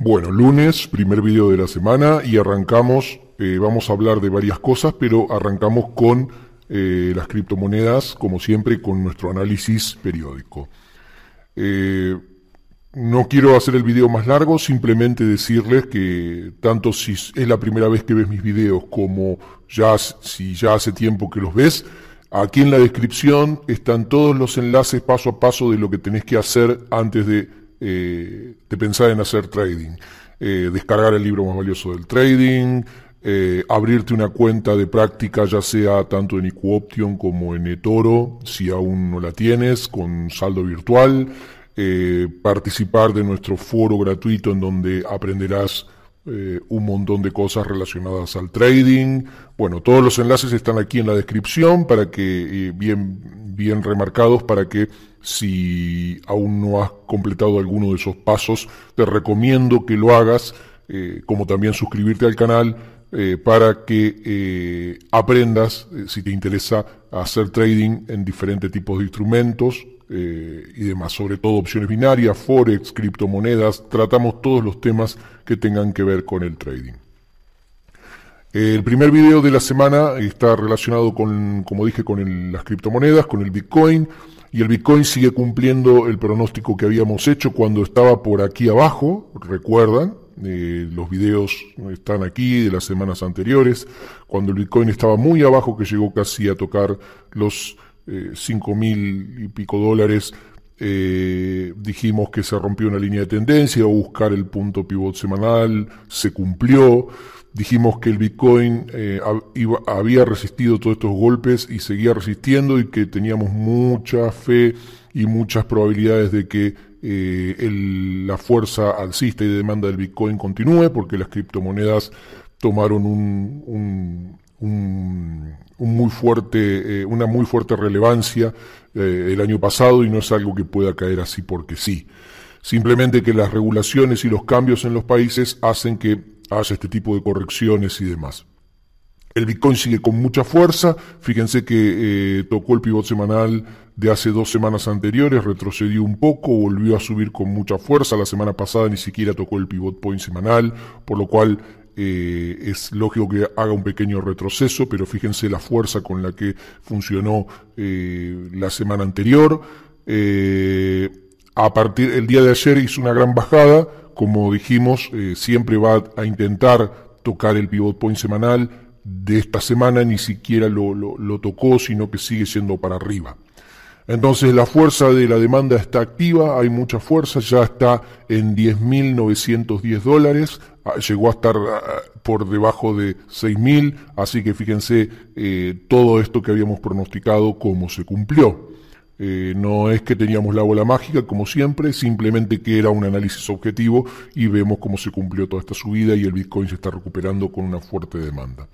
Bueno, lunes, primer video de la semana y arrancamos, eh, vamos a hablar de varias cosas, pero arrancamos con eh, las criptomonedas, como siempre, con nuestro análisis periódico. Eh, no quiero hacer el video más largo, simplemente decirles que tanto si es la primera vez que ves mis videos como ya si ya hace tiempo que los ves, aquí en la descripción están todos los enlaces paso a paso de lo que tenés que hacer antes de eh, de pensar en hacer trading. Eh, descargar el libro más valioso del trading, eh, abrirte una cuenta de práctica, ya sea tanto en Option como en eToro, si aún no la tienes, con saldo virtual, participar de nuestro foro gratuito en donde aprenderás un montón de cosas relacionadas al trading. Bueno, todos los enlaces están aquí en la descripción para que bien bien remarcados para que si aún no has completado alguno de esos pasos, te recomiendo que lo hagas, eh, como también suscribirte al canal eh, para que eh, aprendas, si te interesa, hacer trading en diferentes tipos de instrumentos, y demás, sobre todo opciones binarias, forex, criptomonedas, tratamos todos los temas que tengan que ver con el trading. El primer video de la semana está relacionado con, como dije, con las criptomonedas, con el Bitcoin, y el Bitcoin sigue cumpliendo el pronóstico que habíamos hecho cuando estaba por aquí abajo, recuerdan, eh, los videos están aquí de las semanas anteriores, cuando el Bitcoin estaba muy abajo que llegó casi a tocar los eh, cinco mil y pico dólares, eh, dijimos que se rompió una línea de tendencia, a buscar el punto pivot semanal, se cumplió. Dijimos que el Bitcoin eh, había resistido todos estos golpes y seguía resistiendo y que teníamos mucha fe y muchas probabilidades de que eh, la fuerza alcista y de demanda del Bitcoin continúe porque las criptomonedas tomaron un, muy fuerte, eh, una muy fuerte relevancia el año pasado y no es algo que pueda caer así porque sí. Simplemente que las regulaciones y los cambios en los países hacen que hace este tipo de correcciones y demás. El Bitcoin sigue con mucha fuerza. Fíjense que eh, tocó el pivot semanal de hace dos semanas anteriores, retrocedió un poco, volvió a subir con mucha fuerza. La semana pasada ni siquiera tocó el pivot point semanal, por lo cual eh, es lógico que haga un pequeño retroceso, pero fíjense la fuerza con la que funcionó eh, la semana anterior a partir el día de ayer hizo una gran bajada, como dijimos, eh, siempre va a intentar tocar el pivot point semanal de esta semana, ni siquiera lo, tocó, sino que sigue siendo para arriba. Entonces la fuerza de la demanda está activa, hay mucha fuerza, ya está en 10.910 dólares, ah, llegó a estar ah, por debajo de 6.000, así que fíjense eh, todo esto que habíamos pronosticado cómo se cumplió. Eh, no es que teníamos la bola mágica, como siempre, simplemente que era un análisis objetivo y vemos cómo se cumplió toda esta subida y el Bitcoin se está recuperando con una fuerte demanda.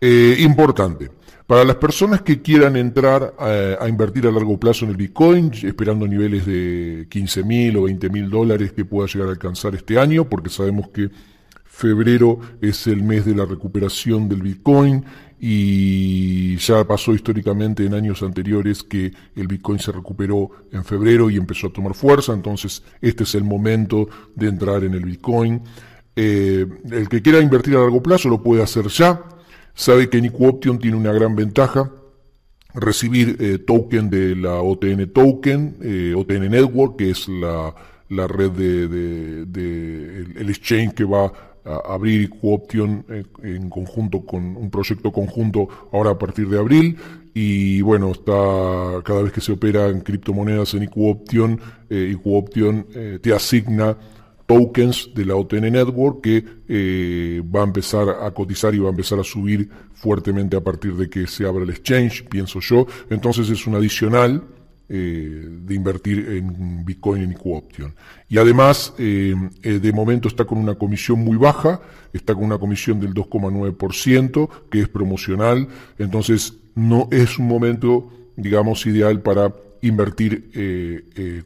Eh, importante. Para las personas que quieran entrar a, eh, a, invertir a largo plazo en el Bitcoin, esperando niveles de 15 mil o 20 mil dólares que pueda llegar a alcanzar este año, porque sabemos que Febrero es el mes de la recuperación del Bitcoin y ya pasó históricamente en años anteriores que el Bitcoin se recuperó en febrero y empezó a tomar fuerza, entonces este es el momento de entrar en el Bitcoin. Eh, el que quiera invertir a largo plazo lo puede hacer ya, sabe que Nico Option tiene una gran ventaja, recibir eh, token de la OTN Token, eh, OTN Network, que es la, red de, de, el exchange que va abrir Cooption eh, en conjunto con un proyecto conjunto ahora a partir de abril. Y bueno, está cada vez que se operan criptomonedas en Equoption, eh, eh, te asigna tokens de la OTN Network que eh, va a empezar a cotizar y va a empezar a subir fuertemente a partir de que se abra el exchange, pienso yo. Entonces es un adicional eh, de invertir en Bitcoin en IQ Y además, eh, eh, de momento está con una comisión muy baja, está con una comisión del 2,9%, que es promocional, entonces no es un momento, digamos, ideal para invertir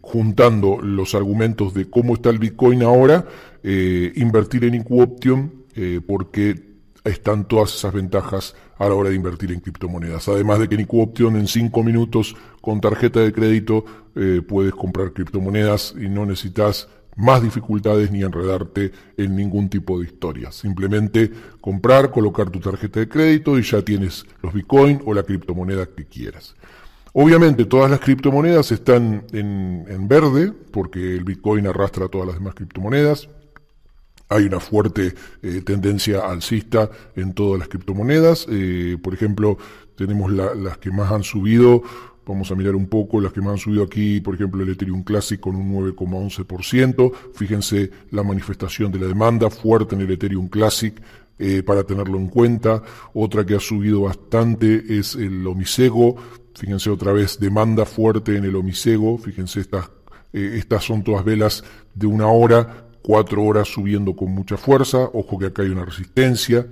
juntando los argumentos de cómo está el Bitcoin ahora, invertir en IQ Option, porque están todas esas ventajas a la hora de invertir en criptomonedas. Además de que en Option en 5 minutos con tarjeta de crédito eh, puedes comprar criptomonedas y no necesitas más dificultades ni enredarte en ningún tipo de historia. Simplemente comprar, colocar tu tarjeta de crédito y ya tienes los Bitcoin o la criptomoneda que quieras. Obviamente todas las criptomonedas están en, en verde porque el Bitcoin arrastra a todas las demás criptomonedas. Hay una fuerte eh, tendencia alcista en todas las criptomonedas. Eh, por ejemplo, tenemos las que más han subido. Vamos a mirar un poco las que más han subido aquí, por ejemplo, el Ethereum Classic con un 9,11%. Fíjense la manifestación de la demanda fuerte en el Ethereum Classic, eh, para tenerlo en cuenta. Otra que ha subido bastante es el Omisego. Fíjense otra vez, demanda fuerte en el Omisego. Fíjense estas, estas son todas velas de una hora cuatro horas subiendo con mucha fuerza, ojo que acá hay una resistencia.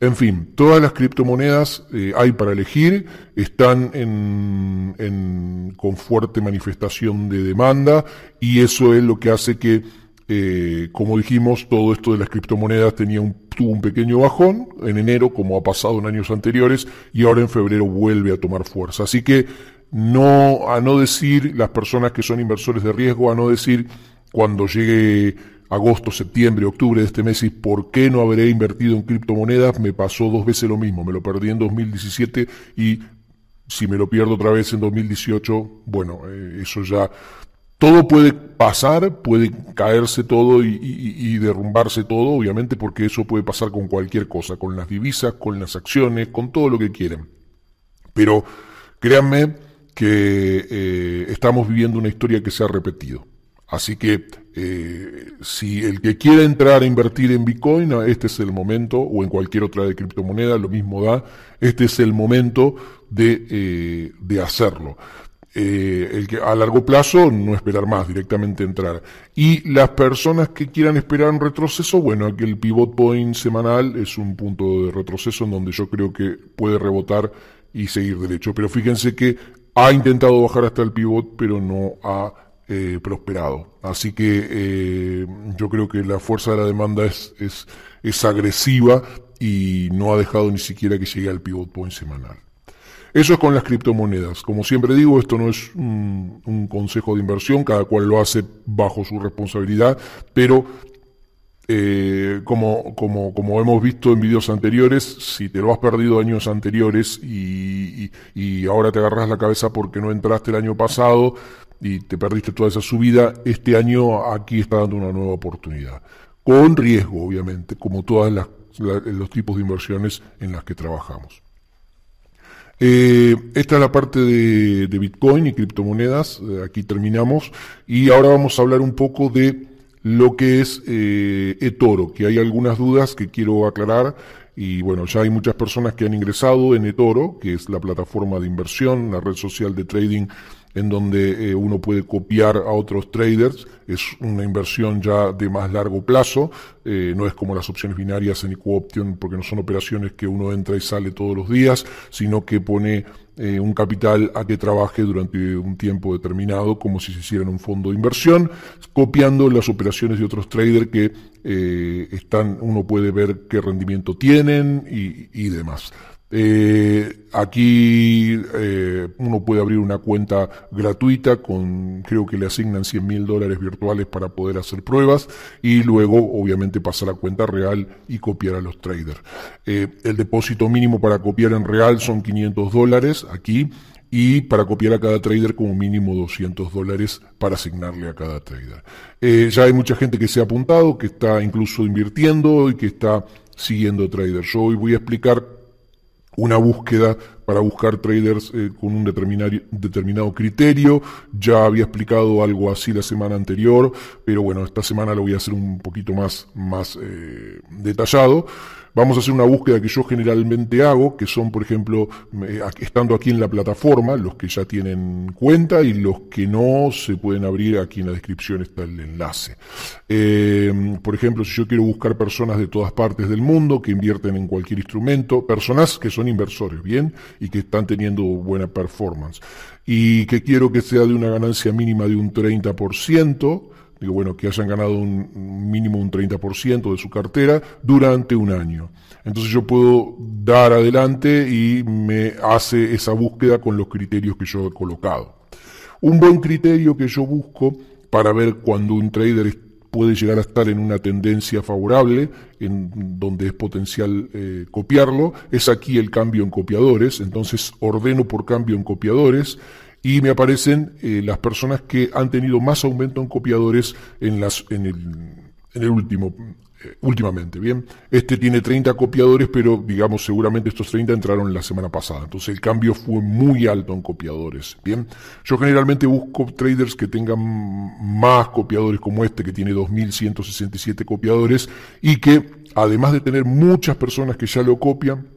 En fin, todas las criptomonedas eh, hay para elegir, están en, con fuerte manifestación de demanda y eso es lo que hace que, eh, como dijimos, todo esto de las criptomonedas tenía un, tuvo un pequeño bajón en enero, como ha pasado en años anteriores, y ahora en febrero vuelve a tomar fuerza. Así que no, a no decir las personas que son inversores de riesgo, a no decir cuando llegue agosto, septiembre, octubre de este mes y por qué no habré invertido en criptomonedas, me pasó dos veces lo mismo. Me lo perdí en 2017 y si me lo pierdo otra vez en 2018, bueno, eh, eso ya... Todo puede pasar, puede caerse todo y, derrumbarse todo, obviamente, porque eso puede pasar con cualquier cosa, con las divisas, con las acciones, con todo lo que quieren. Pero créanme que eh, estamos viviendo una historia que se ha repetido. Así que eh, si el que quiera entrar a invertir en Bitcoin, ah, este es el momento, o en cualquier otra de criptomoneda, lo mismo da, este es el momento de, eh, hacerlo. Eh, el que a largo plazo no esperar más, directamente entrar. Y las personas que quieran esperar un retroceso, bueno, aquí el pivot point semanal es un punto de retroceso en donde yo creo que puede rebotar y seguir derecho. Pero fíjense que ha intentado bajar hasta el pivot, pero no ha eh, prosperado. Así que eh, yo creo que la fuerza de la demanda es, es, agresiva y no ha dejado ni siquiera que llegue al pivot point semanal. Eso es con las criptomonedas. Como siempre digo, esto no es un, consejo de inversión, cada cual lo hace bajo su responsabilidad, pero eh, como, como, como, hemos visto en videos anteriores, si te lo has perdido años anteriores y, y ahora te agarras la cabeza porque no entraste el año pasado, y te perdiste toda esa subida, este año aquí está dando una nueva oportunidad. Con riesgo, obviamente, como todos los tipos de inversiones en las que trabajamos. Eh, esta es la parte de, Bitcoin y criptomonedas. Eh, aquí terminamos. Y ahora vamos a hablar un poco de lo que es eh, eToro, que hay algunas dudas que quiero aclarar. Y bueno, ya hay muchas personas que han ingresado en eToro, que es la plataforma de inversión, la red social de trading en donde eh, uno puede copiar a otros traders, es una inversión ya de más largo plazo, eh, no es como las opciones binarias en Option, porque no son operaciones que uno entra y sale todos los días, sino que pone eh, un capital a que trabaje durante un tiempo determinado, como si se hiciera en un fondo de inversión, copiando las operaciones de otros traders que están, uno puede ver qué rendimiento tienen y, y demás. Eh, aquí eh, uno puede abrir una cuenta gratuita con, creo que le asignan 100 mil dólares virtuales para poder hacer pruebas y luego obviamente pasar a cuenta real y copiar a los traders. Eh, el depósito mínimo para copiar en real son 500 dólares aquí y para copiar a cada trader como mínimo 200 dólares para asignarle a cada trader. ya hay mucha gente que se ha apuntado, que está incluso invirtiendo y que está siguiendo trader. Yo hoy voy a explicar una búsqueda para buscar traders eh, con un determinado criterio. Ya había explicado algo así la semana anterior, pero bueno, esta semana lo voy a hacer un poquito más, más eh, detallado. Vamos a hacer una búsqueda que yo generalmente hago, que son, por ejemplo, eh, estando aquí en la plataforma, los que ya tienen cuenta y los que no se pueden abrir, aquí en la descripción está el enlace. Em, por ejemplo, si yo quiero buscar personas de todas partes del mundo que invierten en cualquier instrumento, personas que son inversores, bien, y que están teniendo buena performance, y que quiero que sea de una ganancia mínima de un 30%, digo, bueno, que hayan ganado un mínimo un 30% de su cartera durante un año. Entonces yo puedo dar adelante y me hace esa búsqueda con los criterios que yo he colocado. Un buen criterio que yo busco para ver cuando un trader puede llegar a estar en una tendencia favorable, en donde es potencial eh, copiarlo, es aquí el cambio en copiadores, entonces ordeno por cambio en copiadores y me aparecen eh, las personas que han tenido más aumento en copiadores en las en el, en el último eh, últimamente, bien. Este tiene 30 copiadores, pero digamos seguramente estos 30 entraron la semana pasada. Entonces el cambio fue muy alto en copiadores, bien. Yo generalmente busco traders que tengan más copiadores como este que tiene 2167 copiadores y que además de tener muchas personas que ya lo copian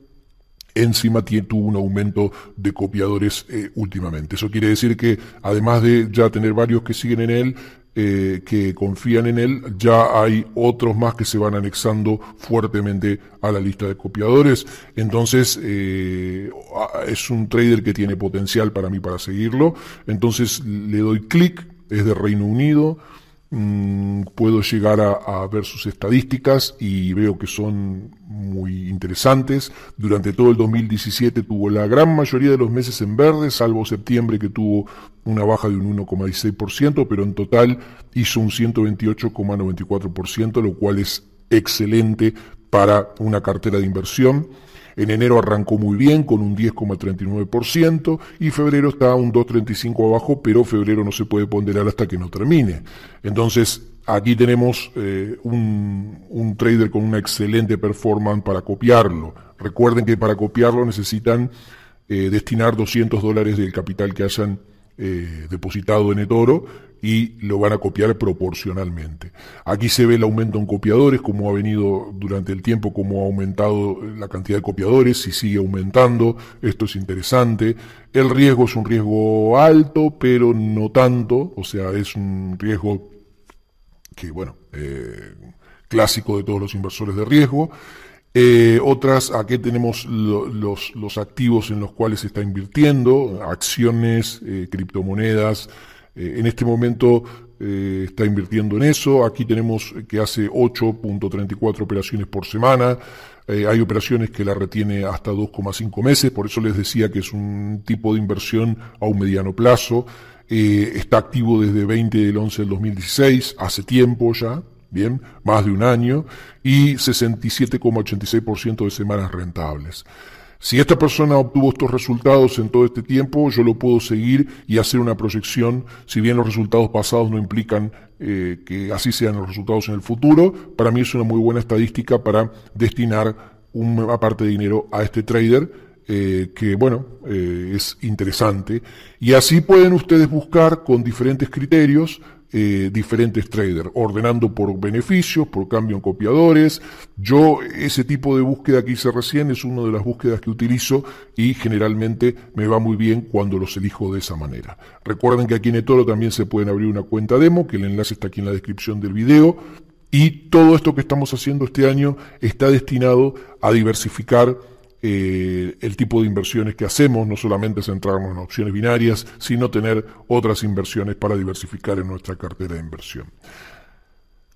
encima tuvo un aumento de copiadores eh, últimamente. Eso quiere decir que además de ya tener varios que siguen en él, eh, que confían en él, ya hay otros más que se van anexando fuertemente a la lista de copiadores. Entonces, eh, es un trader que tiene potencial para mí para seguirlo. Entonces, le doy clic, es de Reino Unido. Mm, puedo llegar a, a, ver sus estadísticas y veo que son muy interesantes. Durante todo el 2017 tuvo la gran mayoría de los meses en verde, salvo septiembre que tuvo una baja de un 1,16%, pero en total hizo un 128,94%, lo cual es excelente para una cartera de inversión. En enero arrancó muy bien con un 10,39% y febrero está un 2,35 abajo, pero febrero no se puede ponderar hasta que no termine. Entonces, aquí tenemos eh, un, trader con una excelente performance para copiarlo. Recuerden que para copiarlo necesitan eh, destinar 200 dólares del capital que hayan eh, depositado en eToro y lo van a copiar proporcionalmente. Aquí se ve el aumento en copiadores, Como ha venido durante el tiempo, Como ha aumentado la cantidad de copiadores, Y sigue aumentando, esto es interesante. El riesgo es un riesgo alto, pero no tanto, o sea, es un riesgo que, bueno, eh, clásico de todos los inversores de riesgo. Eh, otras, aquí tenemos los, activos en los cuales se está invirtiendo, acciones, eh, criptomonedas. Eh, en este momento está invirtiendo en eso. Aquí tenemos que hace 8.34 operaciones por semana. hay operaciones que la retiene hasta 2,5 meses, por eso les decía que es un tipo de inversión a un mediano plazo. está activo desde 20 del 11 del 2016, hace tiempo ya, bien, más de un año, y 67,86% de semanas rentables. Si esta persona obtuvo estos resultados en todo este tiempo, yo lo puedo seguir y hacer una proyección, si bien los resultados pasados no implican eh, que así sean los resultados en el futuro, para mí es una muy buena estadística para destinar una parte de dinero a este trader. Eh, que bueno, eh, es interesante. Y así pueden ustedes buscar con diferentes criterios eh, diferentes traders, ordenando por beneficios, por cambio en copiadores. Yo ese tipo de búsqueda que hice recién es una de las búsquedas que utilizo y generalmente me va muy bien cuando los elijo de esa manera. Recuerden que aquí en eToro también se pueden abrir una cuenta demo, que el enlace está aquí en la descripción del video. Y todo esto que estamos haciendo este año está destinado a diversificar eh, el tipo de inversiones que hacemos, no solamente centrarnos en opciones binarias, sino tener otras inversiones para diversificar en nuestra cartera de inversión.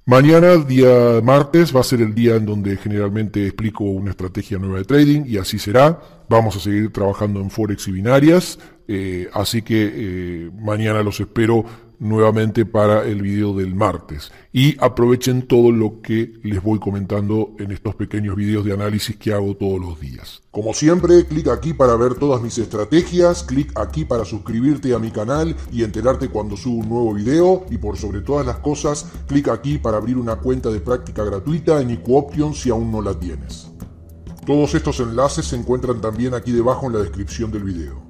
Mañana, día martes, va a ser el día en donde generalmente explico una estrategia nueva de trading y así será. Vamos a seguir trabajando en Forex y binarias, eh, así que eh, mañana los espero nuevamente para el video del martes. Y aprovechen todo lo que les voy comentando en estos pequeños videos de análisis que hago todos los días. Como siempre, clic aquí para ver todas mis estrategias, clic aquí para suscribirte a mi canal y enterarte cuando subo un nuevo video y por sobre todas las cosas, clic aquí para abrir una cuenta de práctica gratuita en IQOption si aún no la tienes. Todos estos enlaces se encuentran también aquí debajo en la descripción del video.